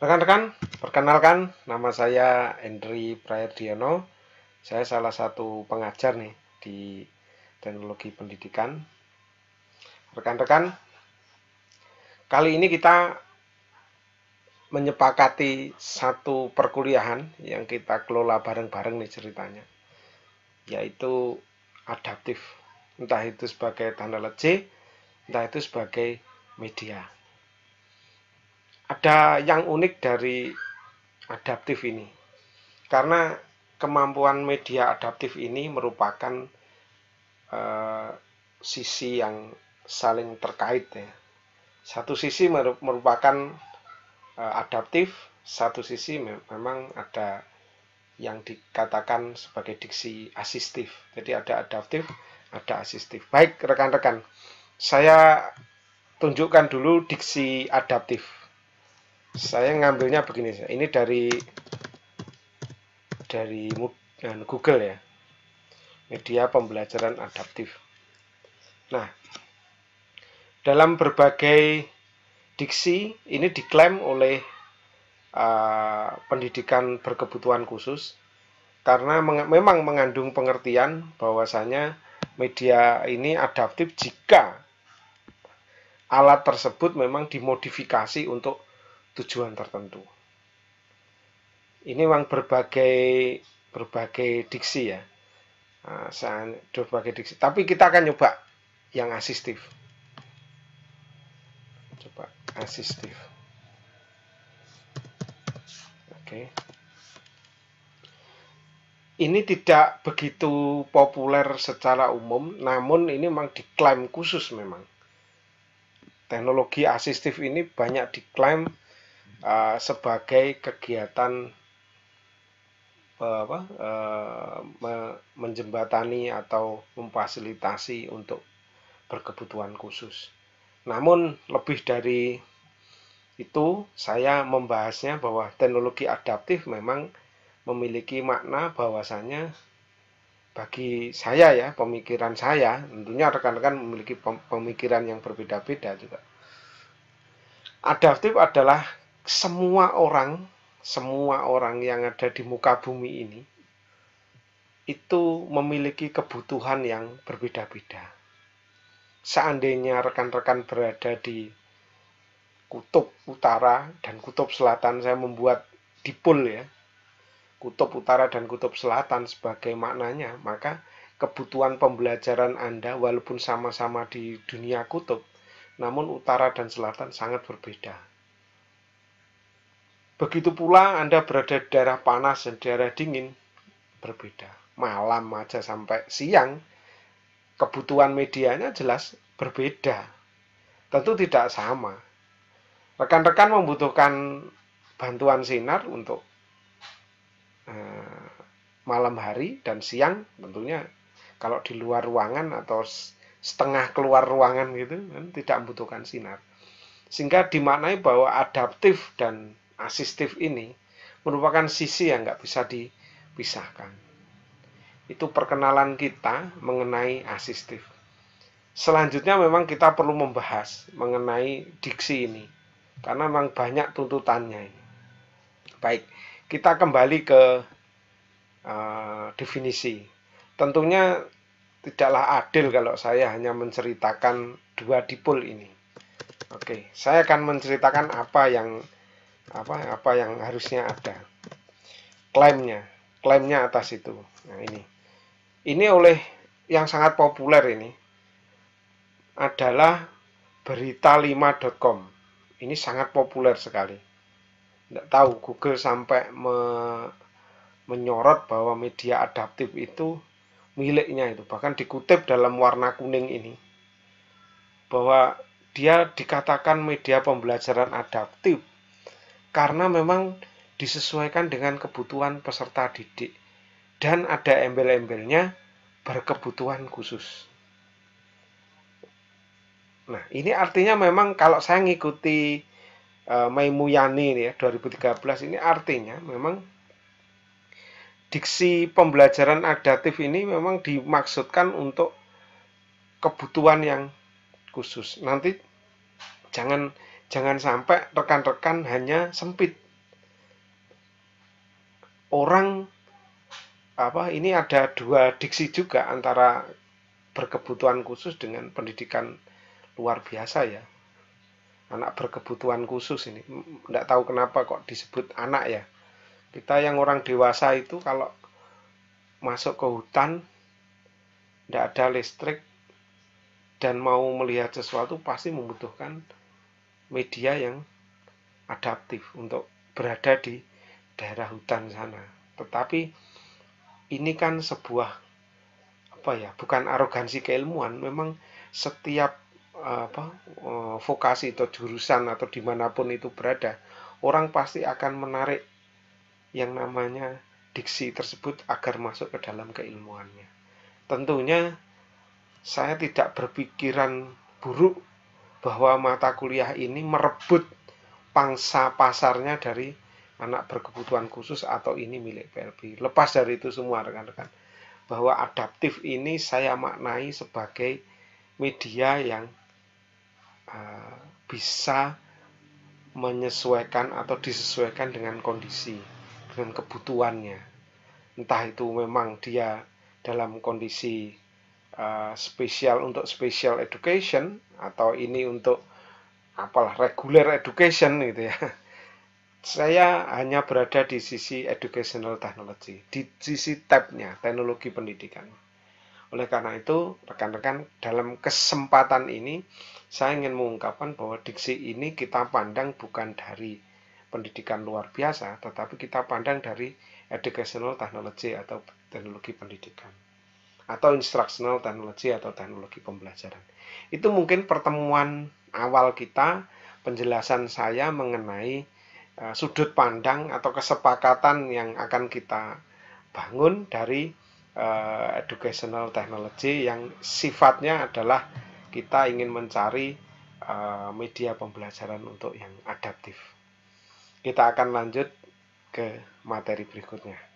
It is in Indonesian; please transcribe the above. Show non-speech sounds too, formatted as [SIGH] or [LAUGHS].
Rekan-rekan, perkenalkan nama saya Endri Prayadiono. Saya salah satu pengajar nih di teknologi pendidikan. Rekan-rekan, kali ini kita menyepakati satu perkuliahan yang kita kelola bareng-bareng nih ceritanya. Yaitu adaptif, entah itu sebagai tanda leci entah itu sebagai media ada yang unik dari adaptif ini karena kemampuan media adaptif ini merupakan uh, sisi yang saling terkait ya satu sisi merupakan uh, adaptif satu sisi memang ada yang dikatakan sebagai diksi asistif jadi ada adaptif ada asistif baik rekan-rekan saya tunjukkan dulu diksi adaptif saya ngambilnya begini ini dari dari Google ya media pembelajaran adaptif nah dalam berbagai diksi ini diklaim oleh uh, pendidikan berkebutuhan khusus karena meng memang mengandung pengertian bahwasanya media ini adaptif jika alat tersebut memang dimodifikasi untuk tujuan tertentu. Ini memang berbagai berbagai diksi ya. Ah, berbagai diksi. Tapi kita akan coba yang asistif. Coba asistif. Oke. Ini tidak begitu populer secara umum, namun ini memang diklaim khusus memang. Teknologi asistif ini banyak diklaim uh, sebagai kegiatan eh, apa, uh, menjembatani atau memfasilitasi untuk berkebutuhan khusus. Namun lebih dari itu saya membahasnya bahwa teknologi adaptif memang memiliki makna bahwasanya bagi saya ya pemikiran saya tentunya rekan-rekan memiliki pemikiran yang berbeda-beda juga adaptif adalah semua orang, semua orang yang ada di muka bumi ini itu memiliki kebutuhan yang berbeda-beda. Seandainya rekan-rekan berada di kutub utara dan kutub selatan, saya membuat dipul ya. Kutub utara dan kutub selatan sebagai maknanya, maka kebutuhan pembelajaran Anda walaupun sama-sama di dunia kutub, namun utara dan selatan sangat berbeda Begitu pula Anda berada di daerah panas dan daerah dingin, berbeda. Malam aja sampai siang, kebutuhan medianya jelas berbeda. Tentu tidak sama. Rekan-rekan membutuhkan bantuan sinar untuk eh, malam hari dan siang tentunya kalau di luar ruangan atau setengah keluar ruangan gitu kan tidak membutuhkan sinar. Sehingga dimaknai bahwa adaptif dan asistif ini merupakan sisi yang nggak bisa dipisahkan. Itu perkenalan kita mengenai asistif. Selanjutnya memang kita perlu membahas mengenai diksi ini karena memang banyak tuntutannya ini. Baik, kita kembali ke uh, definisi. Tentunya tidaklah adil kalau saya hanya menceritakan dua dipol ini. Oke, saya akan menceritakan apa yang apa apa yang harusnya ada klaimnya klaimnya atas itu nah ini ini oleh yang sangat populer ini adalah berita5.com ini sangat populer sekali tidak tahu Google sampai me menyorot bahwa media adaptif itu miliknya itu bahkan dikutip dalam warna kuning ini bahwa dia dikatakan media pembelajaran adaptif karena memang disesuaikan dengan kebutuhan peserta didik dan ada embel-embelnya berkebutuhan khusus. Nah, ini artinya memang kalau saya ngikuti uh, e, Maimuyani ini ya 2013 ini artinya memang diksi pembelajaran adaptif ini memang dimaksudkan untuk kebutuhan yang khusus. Nanti jangan Jangan sampai rekan-rekan hanya sempit. Orang apa ini ada dua diksi juga antara berkebutuhan khusus dengan pendidikan luar biasa ya. Anak berkebutuhan khusus ini tidak tahu kenapa kok disebut anak ya. Kita yang orang dewasa itu kalau masuk ke hutan tidak ada listrik dan mau melihat sesuatu pasti membutuhkan media yang adaptif untuk berada di daerah hutan sana. Tetapi ini kan sebuah apa ya, bukan arogansi keilmuan, memang setiap apa eh, vokasi atau jurusan atau dimanapun itu berada, orang pasti akan menarik yang namanya diksi tersebut agar masuk ke dalam keilmuannya. Tentunya saya tidak berpikiran buruk bahwa mata kuliah ini merebut pangsa pasarnya dari anak berkebutuhan khusus atau ini milik PLB. Lepas dari itu semua rekan-rekan, bahwa adaptif ini saya maknai sebagai media yang uh, bisa menyesuaikan atau disesuaikan dengan kondisi, dengan kebutuhannya. Entah itu memang dia dalam kondisi uh, spesial untuk special education atau ini untuk apalah regular education gitu ya. [LAUGHS] Saya hanya berada di sisi educational technology, di sisi tabnya teknologi pendidikan. Oleh karena itu, rekan-rekan, dalam kesempatan ini saya ingin mengungkapkan bahwa diksi ini kita pandang bukan dari pendidikan luar biasa, tetapi kita pandang dari educational technology atau teknologi pendidikan atau instructional technology atau teknologi pembelajaran. Itu mungkin pertemuan awal kita, penjelasan saya mengenai eh, sudut pandang atau kesepakatan yang akan kita bangun dari eh, educational technology yang sifatnya adalah kita ingin mencari eh, media pembelajaran untuk yang adaptif. Kita akan lanjut ke materi berikutnya.